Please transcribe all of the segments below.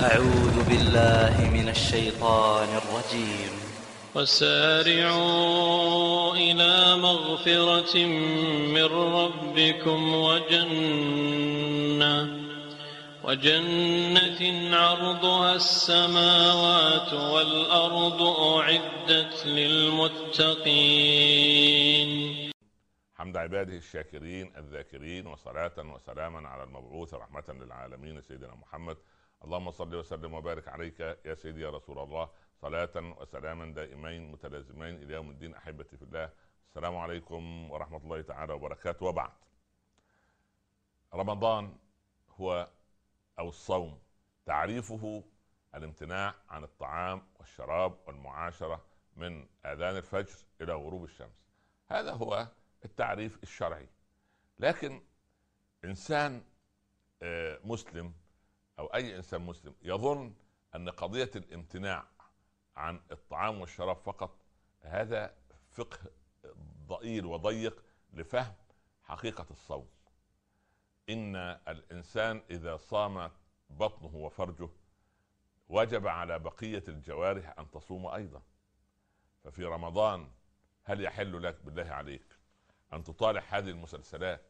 أعوذ بالله من الشيطان الرجيم وسارعوا إلى مغفرة من ربكم وجنة وجنة عرضها السماوات والأرض أعدت للمتقين حمد عباده الشاكرين الذاكرين وصلاة وسلاما على المبعوث رحمة للعالمين سيدنا محمد اللهم صل وسلم وبارك عليك يا سيدي يا رسول الله صلاة وسلاما دائمين متلازمين إلى يوم الدين أحبتي في الله السلام عليكم ورحمة الله تعالى وبركاته وبعد رمضان هو أو الصوم تعريفه الامتناع عن الطعام والشراب والمعاشرة من آذان الفجر إلى غروب الشمس هذا هو التعريف الشرعي لكن انسان آه، مسلم او اي انسان مسلم يظن ان قضيه الامتناع عن الطعام والشراب فقط هذا فقه ضئيل وضيق لفهم حقيقه الصوم ان الانسان اذا صام بطنه وفرجه وجب على بقيه الجوارح ان تصوم ايضا ففي رمضان هل يحل لك بالله عليك ان تطالع هذه المسلسلات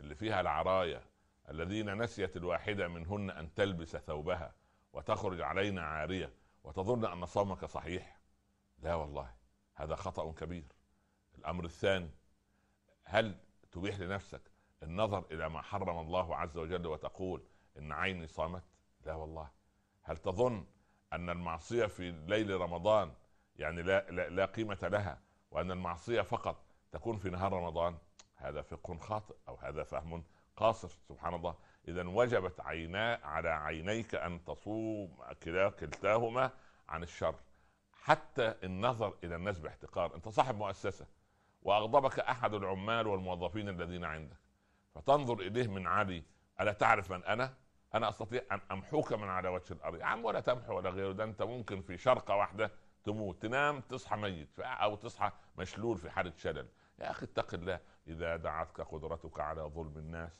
اللي فيها العرايا الذين نسيت الواحده منهن ان تلبس ثوبها وتخرج علينا عاريه وتظن ان صومك صحيح لا والله هذا خطا كبير الامر الثاني هل تبيح لنفسك النظر الى ما حرم الله عز وجل وتقول ان عيني صامت لا والله هل تظن ان المعصيه في ليل رمضان يعني لا لا, لا قيمه لها وان المعصيه فقط تكون في نهار رمضان هذا فقه خاطئ او هذا فهم قاصر سبحان الله اذا وجبت عينا على عينيك ان تصوم كلتاهما عن الشر حتى النظر الى الناس باحتقار انت صاحب مؤسسه واغضبك احد العمال والموظفين الذين عندك فتنظر اليه من علي الا تعرف من انا انا استطيع ان امحوك من على وجه الارض يا عم ولا تمحو ولا غيره ده انت ممكن في شرقه واحده تموت تنام تصحى ميت او تصحى مشلول في حاله شلل يا اخي اتق الله اذا دعتك قدرتك على ظلم الناس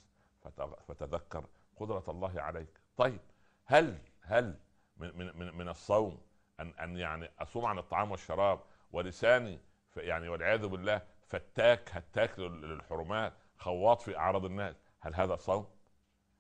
فتذكر قدره الله عليك طيب هل هل من من من الصوم ان ان يعني اصوم عن الطعام والشراب ولساني يعني والعياذ بالله فتاك هتاك للحرمات خواط في اعراض الناس هل هذا صوم؟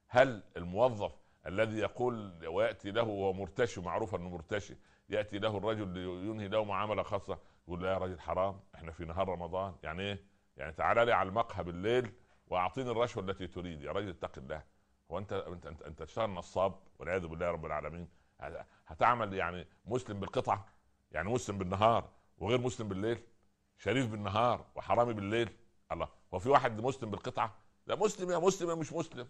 هل الموظف الذي يقول وياتي له وهو مرتشي معروف انه مرتشي ياتي له الرجل لينهي له معامله خاصه يقول لا يا راجل حرام احنا في نهار رمضان يعني ايه يعني تعال لي على المقهى بالليل واعطيني الرشوه التي تريد يا راجل اتق الله هو انت انت انت, انت تشتغل نصاب والعياذ بالله رب العالمين هتعمل يعني مسلم بالقطعه يعني مسلم بالنهار وغير مسلم بالليل شريف بالنهار وحرامي بالليل الله هو في واحد مسلم بالقطعه لا مسلم يا مسلم يا مش مسلم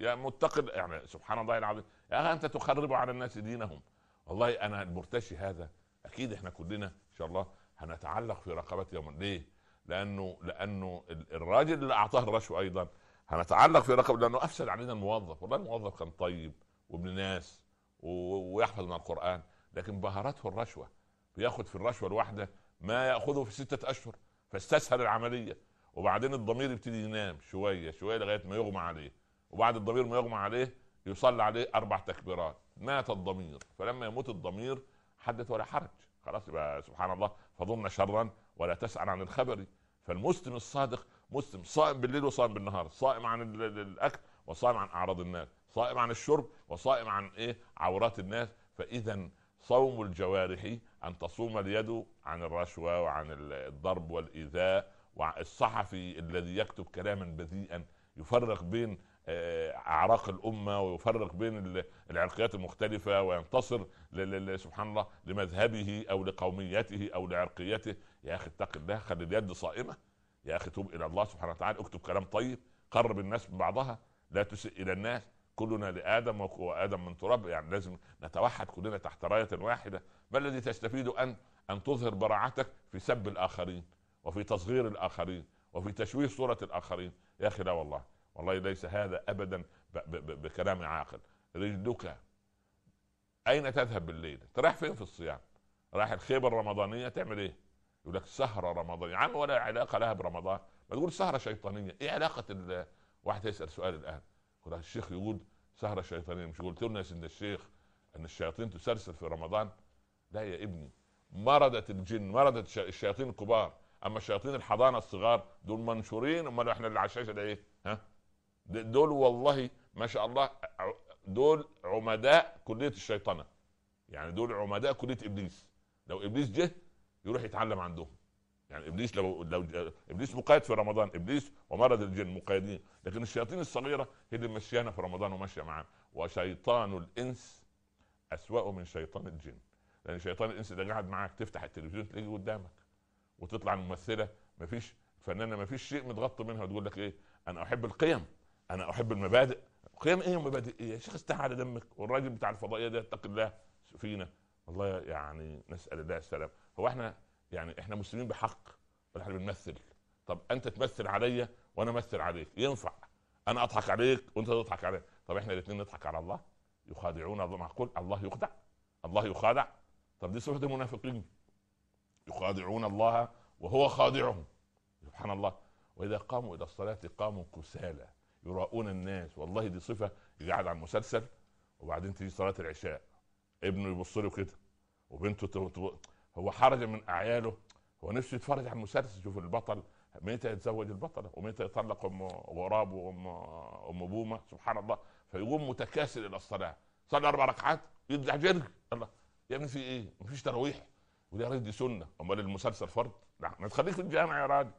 يا متقد يعني سبحان الله العظيم يا اخي انت تخرب على الناس دينهم والله انا المرتشي هذا اكيد احنا كلنا ان شاء الله هنتعلق في رقبته يوم ليه؟ لانه لانه الراجل اللي اعطاه الرشوه ايضا هنتعلق في رقبته لانه افسد علينا الموظف والله الموظف كان طيب وابن ناس ويحفظ من القران لكن بهرته الرشوه بياخد في الرشوه الواحده ما ياخذه في سته اشهر فاستسهل العمليه وبعدين الضمير يبتدي ينام شويه شويه لغايه ما يغمى عليه وبعد الضمير ما يغمى عليه يصلى عليه اربع تكبيرات مات الضمير فلما يموت الضمير حدث ولا حرج خلاص يبقى سبحان الله فظن شرا ولا تسأل عن الخبر فالمسلم الصادق مسلم صائم بالليل وصائم بالنهار صائم عن الاكل وصائم عن اعراض الناس صائم عن الشرب وصائم عن ايه عورات الناس فاذا صوم الجوارح ان تصوم اليد عن الرشوه وعن الضرب والايذاء والصحفي الذي يكتب كلاما بذيئا يفرق بين اعراق الامه ويفرق بين العرقيات المختلفه وينتصر سبحان الله لمذهبه او لقوميته او لعرقيته يا اخي اتق الله خلي اليد صائمه يا اخي توب الى الله سبحانه وتعالى اكتب كلام طيب قرب الناس من بعضها لا تسئ الى الناس كلنا لادم وادم من تراب يعني لازم نتوحد كلنا تحت رايه واحده ما الذي تستفيد ان ان تظهر براعتك في سب الاخرين وفي تصغير الاخرين وفي تشويه صوره الاخرين يا اخي لا والله والله ليس هذا ابدا بكلام عاقل رجلك اين تذهب بالليل؟ انت رايح فين في الصيام؟ رايح الخيبه الرمضانيه تعمل ايه؟ يقول لك سهره رمضانيه عم ولا علاقه لها برمضان ما تقول سهره شيطانيه ايه علاقه ال... واحد يسال سؤال الان يقول الشيخ يقول سهره شيطانيه مش قلت لنا يا سيدنا الشيخ ان الشياطين تسلسل في رمضان لا يا ابني مرضت الجن مرضت الشياطين الكبار اما الشياطين الحضانه الصغار دول منشورين امال احنا اللي على الشاشه ده ايه ها دول والله ما شاء الله دول عمداء كليه الشيطنه يعني دول عمداء كليه ابليس لو ابليس جه يروح يتعلم عندهم يعني ابليس لو لو ابليس مقيد في رمضان ابليس ومرض الجن مقيدين لكن الشياطين الصغيره هي اللي مشيانا في رمضان وماشيه معانا وشيطان الانس اسوأ من شيطان الجن لان شيطان الانس ده قاعد معاك تفتح التلفزيون تلاقي قدامك وتطلع الممثله مفيش فنانه مفيش شيء متغطى منها وتقول لك ايه انا احب القيم انا احب المبادئ قيم ايه مبادئ ايه يا شيخ استحى على دمك والراجل بتاع الفضائيه ده اتق الله فينا والله يعني نسال الله السلام هو احنا يعني احنا مسلمين بحق احنا بنمثل طب انت تمثل عليا وانا امثل عليك ينفع انا اضحك عليك وانت تضحك علي طب احنا الاثنين نضحك على الله يخادعون الله معقول الله يخدع الله يخادع طب دي صفه المنافقين يخادعون الله وهو خادعهم سبحان الله واذا قاموا الى الصلاه قاموا كسالى يراؤون الناس والله دي صفه قاعد على المسلسل وبعدين تيجي صلاه العشاء ابنه يبص له كده وبنته هو حرج من اعياله هو نفسه يتفرج على المسلسل يشوف البطل متى يتزوج البطله ومتى يطلق ام غراب وام ام بومه سبحان الله فيقوم متكاسل الى الصلاه صلي اربع ركعات يرجع جري الله يا ابني في ايه؟ مفيش تراويح ودي يا راجل دي سنه امال المسلسل فرض لا ما تخليك في الجامع يا راجل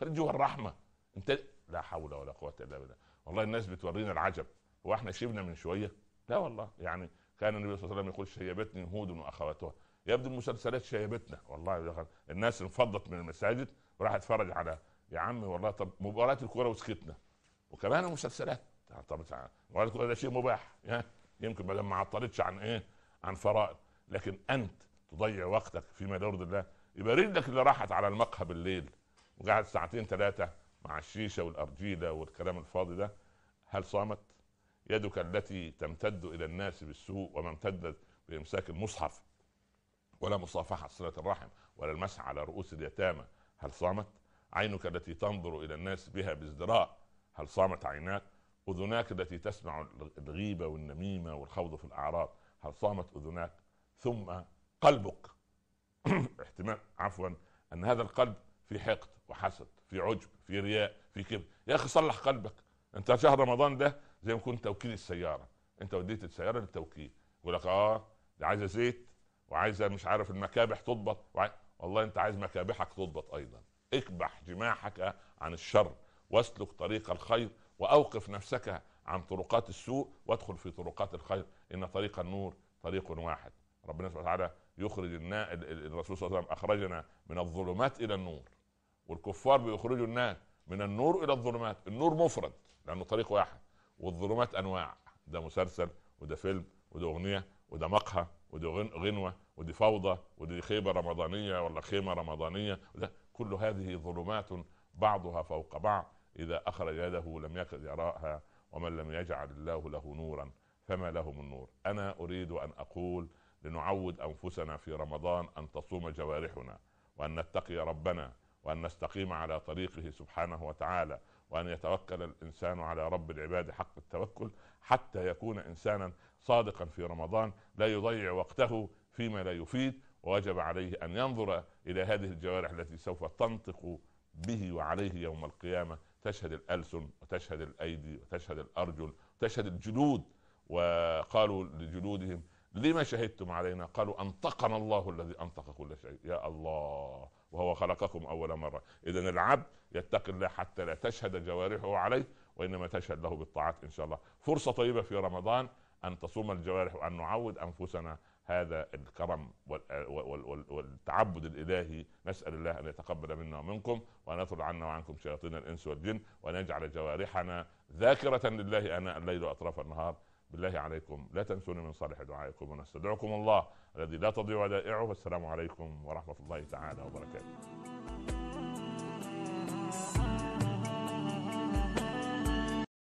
خليك جوه الرحمه انت لا حول ولا قوه الا بالله والله الناس بتورينا العجب هو احنا شبنا من شويه لا والله يعني كان النبي صلى الله عليه وسلم يقول شيبتني هود واخواتها يبدو المسلسلات شيبتنا والله الناس انفضت من المساجد وراح اتفرج على يا عمي والله طب مباراه الكوره وسكتنا وكمان المسلسلات طب مباراه الكوره ده شيء مباح يمكن بدل ما عطلتش عن ايه عن فرائض لكن انت تضيع وقتك فيما لا يرضي الله يبقى رجلك اللي راحت على المقهى بالليل وقعدت ساعتين ثلاثه مع الشيشه والارجيله والكلام الفاضي ده هل صامت؟ يدك التي تمتد الى الناس بالسوء وما امتدت بامساك المصحف ولا مصافحه صله الرحم ولا المسح على رؤوس اليتامى هل صامت؟ عينك التي تنظر الى الناس بها بازدراء هل صامت عيناك؟ اذناك التي تسمع الغيبه والنميمه والخوض في الاعراض هل صامت اذناك؟ ثم قلبك احتمال عفوا ان هذا القلب في حقد وحسد في عجب في رياء في كبر يا اخي صلح قلبك انت شهر رمضان ده زي ما كنت توكيل السياره انت وديت السياره للتوكيل يقول لك اه دي عايزه زيت وعايزه مش عارف المكابح تضبط وعايز... والله انت عايز مكابحك تضبط ايضا اكبح جماحك عن الشر واسلك طريق الخير واوقف نفسك عن طرقات السوء وادخل في طرقات الخير ان طريق النور طريق واحد ربنا سبحانه وتعالى يخرج النا... الرسول صلى الله عليه وسلم اخرجنا من الظلمات الى النور والكفار بيخرجوا الناس من النور الى الظلمات النور مفرد لانه طريق واحد والظلمات انواع ده مسلسل وده فيلم وده اغنيه وده مقهى وده غنوه ودي فوضى ودي خيبه رمضانيه ولا خيمه رمضانيه وده كل هذه ظلمات بعضها فوق بعض اذا اخرج يده لم يكد يراها ومن لم يجعل الله له نورا فما له من نور انا اريد ان اقول لنعود انفسنا في رمضان ان تصوم جوارحنا وان نتقي ربنا وأن نستقيم على طريقه سبحانه وتعالى وأن يتوكل الإنسان على رب العباد حق التوكل حتى يكون إنسانا صادقا في رمضان لا يضيع وقته فيما لا يفيد ووجب عليه أن ينظر إلى هذه الجوارح التي سوف تنطق به وعليه يوم القيامة تشهد الألسن وتشهد الأيدي وتشهد الأرجل وتشهد الجلود وقالوا لجلودهم لما شهدتم علينا قالوا أنطقنا الله الذي أنطق كل شيء يا الله وهو خلقكم اول مره اذا العبد يتقي الله حتى لا تشهد جوارحه عليه وانما تشهد له بالطاعات ان شاء الله فرصه طيبه في رمضان ان تصوم الجوارح وان نعود انفسنا هذا الكرم والتعبد الالهي نسال الله ان يتقبل منا ومنكم وان يطرد عنا وعنكم شياطين الانس والجن وان يجعل جوارحنا ذاكره لله اناء الليل واطراف النهار بالله عليكم لا تنسوني من صالح دعائكم ونستدعكم الله الذي لا تضيع ودائعه والسلام عليكم ورحمه الله تعالى وبركاته